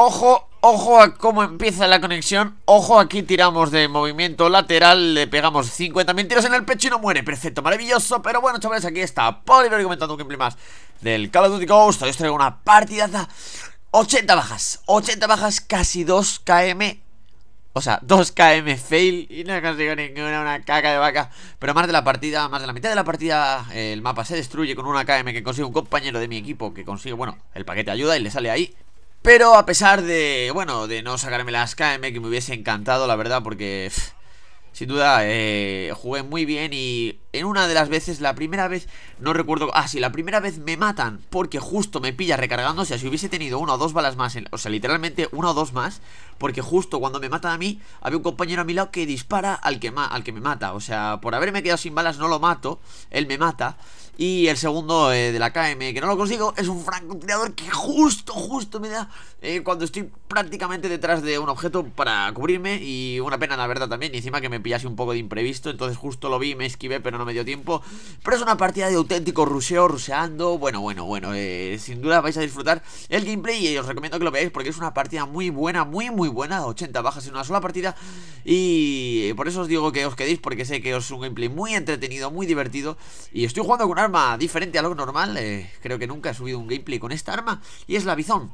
Ojo, ojo a cómo empieza la conexión Ojo, aquí tiramos de movimiento lateral Le pegamos 50.000 tiros en el pecho y no muere Perfecto, maravilloso Pero bueno, chavales, aquí está ir comentando un gameplay más del Call of Duty Ghost Hoy os traigo una partidaza 80 bajas, 80 bajas, casi 2 KM o sea, 2KM fail y no conseguido ninguna, una caca de vaca. Pero más de la partida, más de la mitad de la partida, el mapa se destruye con una KM que consigue un compañero de mi equipo que consigue, bueno, el paquete ayuda y le sale ahí. Pero a pesar de, bueno, de no sacarme las KM, que me hubiese encantado, la verdad, porque... sin duda, eh, jugué muy bien y en una de las veces, la primera vez, no recuerdo... Ah, sí, la primera vez me matan porque justo me pilla recargando, O sea, si hubiese tenido una o dos balas más, o sea, literalmente una o dos más, porque justo cuando me matan a mí, había un compañero a mi lado que dispara al que, al que me mata. O sea, por haberme quedado sin balas no lo mato, él me mata. Y el segundo eh, de la KM, que no lo consigo, es un francotirador que justo, justo me da eh, cuando estoy prácticamente detrás de un objeto para cubrirme. Y una pena, la verdad, también. Y encima que me pillase un poco de imprevisto. Entonces justo lo vi, me esquivé, pero no me dio tiempo. Pero es una partida de auténtico ruseo, ruseando. Bueno, bueno, bueno. Eh, sin duda vais a disfrutar el gameplay y os recomiendo que lo veáis porque es una partida muy buena, muy, muy buena. 80 bajas en una sola partida. Y por eso os digo que os quedéis porque sé que es un gameplay muy entretenido, muy divertido. Y estoy jugando con algo diferente a lo normal eh, Creo que nunca he subido un gameplay con esta arma Y es la Bizón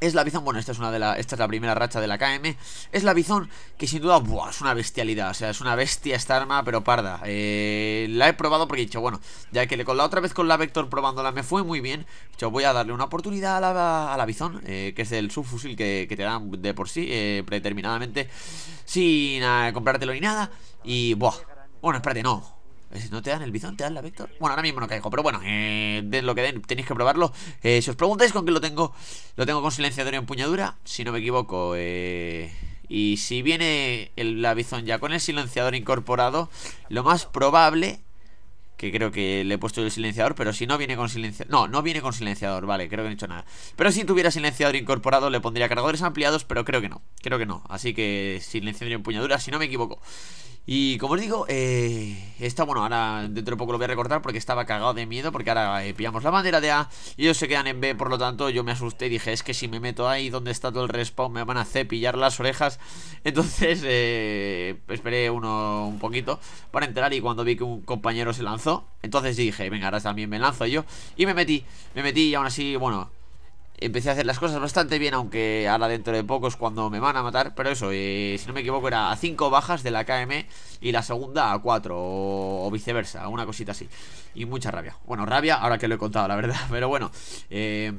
es la Bizón, bueno, esta es, una de la, esta es la primera racha de la KM Es la Bizón, que sin duda, buah, es una bestialidad O sea, es una bestia esta arma, pero parda eh, La he probado porque he dicho, bueno Ya que con la otra vez con la Vector probándola me fue muy bien Yo voy a darle una oportunidad a la, a la Bizón eh, Que es el subfusil que, que, te dan de por sí, eh, predeterminadamente Sin eh, comprártelo ni nada Y, buah, bueno, espérate, no eh, si no te dan el bizón, te dan la Vector. Bueno, ahora mismo no caigo, pero bueno, eh, den lo que den, tenéis que probarlo. Eh, si os preguntáis con qué lo tengo, lo tengo con silenciador y empuñadura, si no me equivoco. Eh, y si viene el, la bizón ya con el silenciador incorporado, lo más probable, que creo que le he puesto el silenciador, pero si no viene con silenciador... No, no viene con silenciador, vale, creo que no he hecho nada. Pero si tuviera silenciador incorporado, le pondría cargadores ampliados, pero creo que no, creo que no. Así que silenciador y empuñadura, si no me equivoco. Y como os digo, eh, esta, bueno, ahora dentro de poco lo voy a recortar porque estaba cagado de miedo porque ahora eh, pillamos la bandera de A y ellos se quedan en B, por lo tanto yo me asusté y dije, es que si me meto ahí donde está todo el respawn me van a cepillar las orejas. Entonces eh, esperé uno un poquito para entrar y cuando vi que un compañero se lanzó, entonces dije, venga, ahora también me lanzo yo y me metí, me metí y aún así, bueno, Empecé a hacer las cosas bastante bien, aunque ahora dentro de poco es cuando me van a matar. Pero eso, si no me equivoco, era a 5 bajas de la KM y la segunda a 4 o, viceversa, una cosita así. Y mucha rabia. Bueno, rabia ahora que lo he contado, la verdad. Pero bueno, eh,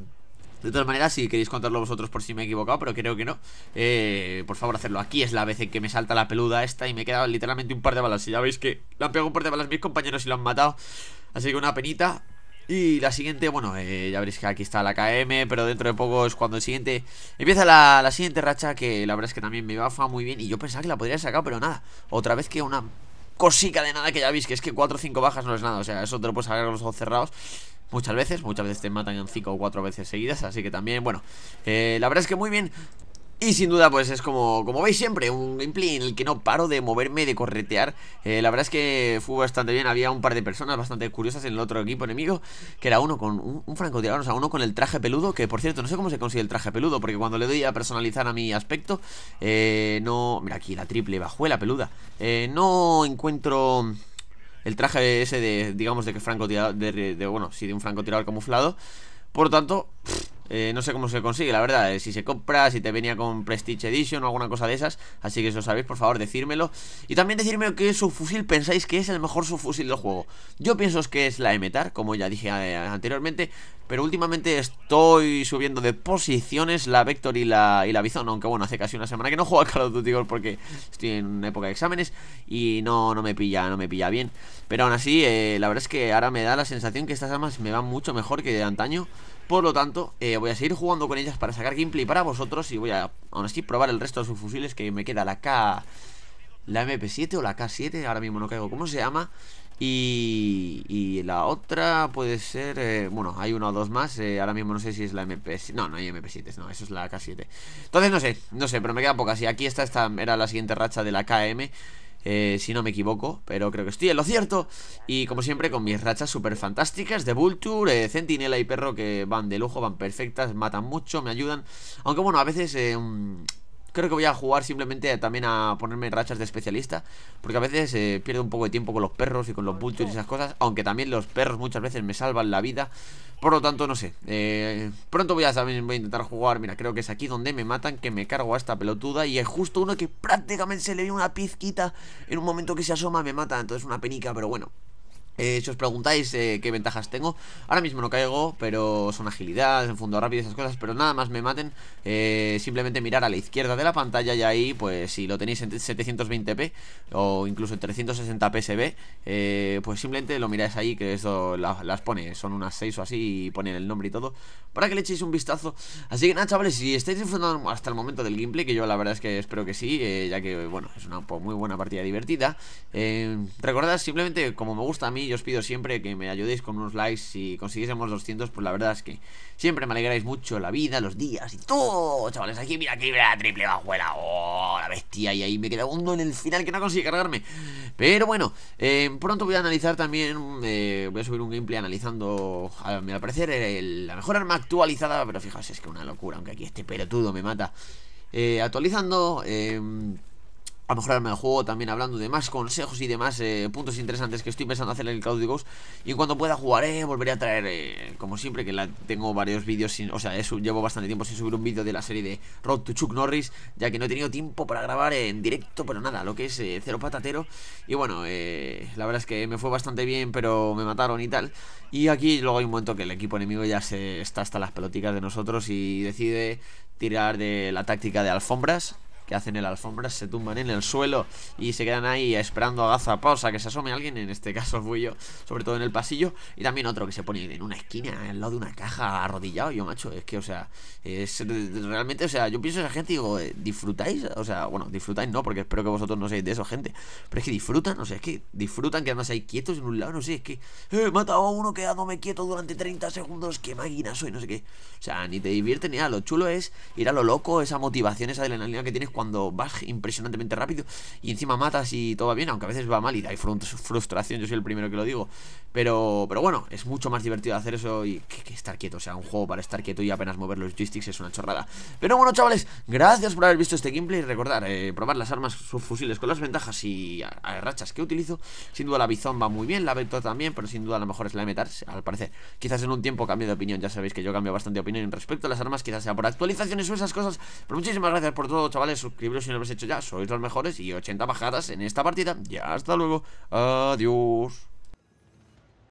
de todas maneras, si queréis contarlo vosotros por si me he equivocado, pero creo que no, eh, por favor hacerlo. Aquí es la vez en que me salta la peluda esta y me quedado literalmente un par de balas. Y ya veis que lo han pegado un par de balas mis compañeros y lo han matado. Así que una penita, y la siguiente, bueno, eh, ya veréis que aquí está la KM, pero dentro de poco es cuando el siguiente empieza la, siguiente racha que la verdad es que también me bafa muy bien y yo pensaba que la podría sacar, pero nada, otra vez que una cosica de nada que ya veis que es que 4 o 5 bajas no es nada, o sea, eso te lo puedes sacar con los ojos cerrados muchas veces, muchas veces te matan en 5 o 4 veces seguidas, así que también, bueno, eh, la verdad es que muy bien y sin duda, pues es como, como veis siempre, un gameplay en el que no paro de moverme, de corretear. Eh, la verdad es que fue bastante bien. Había un par de personas bastante curiosas en el otro equipo enemigo, que era uno con un, francotirador, o sea, uno con el traje peludo, que por cierto, no sé cómo se consigue el traje peludo, porque cuando le doy a personalizar a mi aspecto, eh, no... Mira, aquí la triple bajuela peluda. Eh, no encuentro el traje ese de, digamos, de que francotirador, de, bueno, sí, de un francotirador camuflado. Por lo tanto... Eh, no sé cómo se consigue, la verdad. Eh, si se compra, si te venía con Prestige Edition o alguna cosa de esas. Así que si lo sabéis, por favor, decírmelo. Y también decirme qué subfusil pensáis que es el mejor subfusil del juego. Yo pienso que es la Emetar, como ya dije eh, anteriormente. Pero últimamente estoy subiendo de posiciones la Vector y la, y la Bison. Aunque bueno, hace casi una semana que no juego a Call of Duty Gold porque estoy en época de exámenes. Y no, no me pilla, no me pilla bien. Pero aún así, la verdad es que ahora me da la sensación que estas armas me van mucho mejor que de antaño. Por lo tanto, eh, voy a seguir jugando con ellas para sacar gameplay para vosotros y voy a, aún así, probar el resto de sus fusiles que me queda la K... La MP7 o la K7, ahora mismo no caigo cómo se llama y, la otra puede ser, eh, bueno, hay una o dos más eh, Ahora mismo no sé si es la MP7 No, no hay MP7, no, eso es la K7 Entonces no sé, no sé, pero me queda pocas y aquí está, esta era la siguiente racha de la KM eh, si no me equivoco, pero creo que estoy en lo cierto. Y como siempre, con mis rachas super fantásticas de Vulture, Centinela y Perro que van de lujo, van perfectas, matan mucho, me ayudan. Aunque bueno, a veces eh, mm, creo que voy a jugar simplemente también a ponerme rachas de especialista, porque a veces eh, pierdo un poco de tiempo con los perros y con los Vultures y esas cosas, aunque también los perros muchas veces me salvan la vida. Por lo tanto, no sé. Eh, pronto voy a saber, voy a intentar jugar. Mira, creo que es aquí donde me matan, que me cargo a esta pelotuda. Y es justo uno que prácticamente se le ve una pizquita en un momento que se asoma, me mata. Entonces, una penica, pero bueno. Eh, si os preguntáis eh, qué ventajas tengo, ahora mismo no caigo, pero son agilidad, en fondo rápido esas cosas, pero nada más me maten, eh, simplemente mirar a la izquierda de la pantalla y ahí, pues si lo tenéis en 720p o incluso en 360p pues simplemente lo miráis ahí, que eso las pone, son unas 6 o así y ponen el nombre y todo, para que le echéis un vistazo. Así que nada, chavales, si estáis disfrutando hasta el momento del gameplay, que yo la verdad es que espero que sí, ya que, bueno, es una pues, muy buena partida divertida, recordad simplemente, como me gusta a mí, y os pido siempre que me ayudéis con unos likes. Si consiguiésemos 200, pues la verdad es que siempre me alegráis mucho la vida, los días y todo. Chavales, aquí mira, aquí mira la triple bajuela. Oh, la bestia. Y ahí me queda uno en el final que no consigue cargarme. Pero bueno, eh, pronto voy a analizar también. Eh, voy a subir un gameplay analizando, a mi parecer, la mejor arma actualizada. Pero fijaos, es que una locura, aunque aquí este pelotudo me mata. Eh, actualizando. Eh, a mejorarme el juego, también hablando de más consejos y demás eh, puntos interesantes que estoy pensando hacer en el Cloud Y cuando pueda jugaré, eh, volveré a traer, eh, como siempre, que la, tengo varios vídeos sin. O sea, llevo bastante tiempo sin subir un vídeo de la serie de Road to Chuck Norris, ya que no he tenido tiempo para grabar en directo, pero nada, lo que es cero patatero. Y bueno, la verdad es que me fue bastante bien, pero me mataron y tal. Y aquí luego hay un momento que el equipo enemigo ya se está hasta las peloticas de nosotros y decide tirar de la táctica de alfombras que hacen el la alfombra se tumban en el suelo y se quedan ahí esperando a ...o a que se asome alguien. En este caso fui yo, sobre todo en el pasillo. Y también otro que se pone en una esquina, al lado de una caja, arrodillado. Yo, macho, es que, o sea, es realmente, o sea, yo pienso a esa gente digo, eh, ¿disfrutáis? O sea, bueno, disfrutáis no, porque espero que vosotros no seáis de eso, gente. Pero es que disfrutan, o sea, es que disfrutan que además hay quietos en un lado, no sé, es que eh, he matado a uno quedándome quieto durante 30 segundos, qué máquina soy, no sé qué. O sea, ni te divierte ni nada. Lo chulo es ir a lo loco, esa motivación, esa adrenalina que tienes cuando vas impresionantemente rápido y encima matas y todo va bien, aunque a veces va mal y hay frustración, yo soy el primero que lo digo. Pero, pero bueno, es mucho más divertido hacer eso y que, estar quieto. O sea, un juego para estar quieto y apenas mover los joysticks es una chorrada. Pero bueno, chavales, gracias por haber visto este gameplay. Recordar, eh, probar las armas, sus fusiles con las ventajas y a, rachas que utilizo. Sin duda la Bizón va muy bien, la Vector también, pero sin duda a lo mejor es la m al parecer. Quizás en un tiempo cambie de opinión, ya sabéis que yo cambio bastante de opinión respecto a las armas, quizás sea por actualizaciones o esas cosas. Pero muchísimas gracias por todo, chavales suscribiros si no lo habéis hecho ya, sois los mejores y 80 bajadas en esta partida. Ya, hasta luego. Adiós.